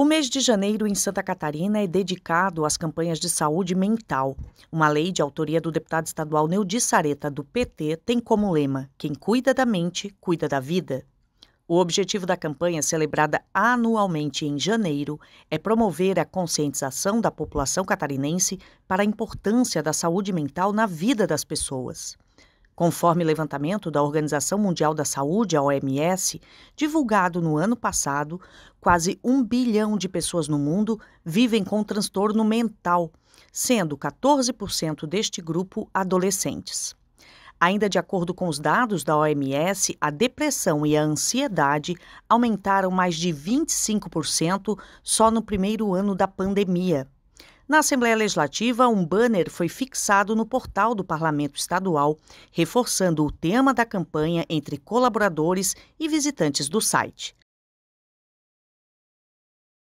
O mês de janeiro em Santa Catarina é dedicado às campanhas de saúde mental. Uma lei de autoria do deputado estadual Neudi Sareta, do PT, tem como lema: Quem cuida da mente, cuida da vida. O objetivo da campanha, celebrada anualmente em janeiro, é promover a conscientização da população catarinense para a importância da saúde mental na vida das pessoas. Conforme levantamento da Organização Mundial da Saúde, a OMS, divulgado no ano passado, quase um bilhão de pessoas no mundo vivem com transtorno mental, sendo 14% deste grupo adolescentes. Ainda de acordo com os dados da OMS, a depressão e a ansiedade aumentaram mais de 25% só no primeiro ano da pandemia. Na Assembleia Legislativa, um banner foi fixado no portal do Parlamento Estadual, reforçando o tema da campanha entre colaboradores e visitantes do site.